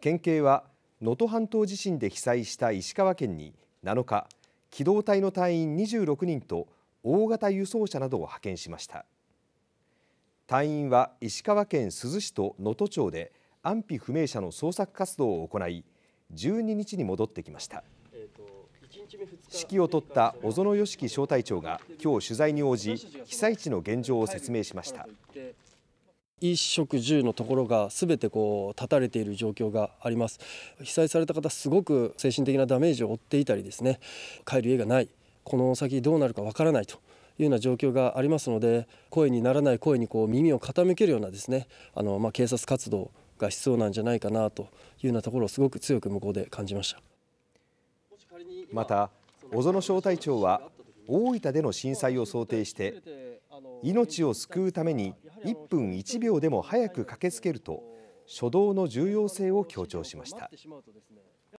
県警は能登半島地震で被災した石川県に7日機動隊の隊員26人と大型輸送車などを派遣しました隊員は石川県珠洲市と能登町で安否不明者の捜索活動を行い12日に戻ってきました指揮を取った小園良樹小隊長が今日取材に応じ被災地の現状を説明しました一食十のところが全てこう断たれている状況があります被災された方すごく精神的なダメージを負っていたりですね帰る家がないこの先どうなるかわからないというような状況がありますので声にならない声にこう耳を傾けるようなですねあの、まあ、警察活動が必要なんじゃないかなというようなところをすごく強く向こうで感じましたまた小園小隊長は大分での震災を想定して命を救うために1分1秒でも早く駆けつけると初動の重要性を強調しました。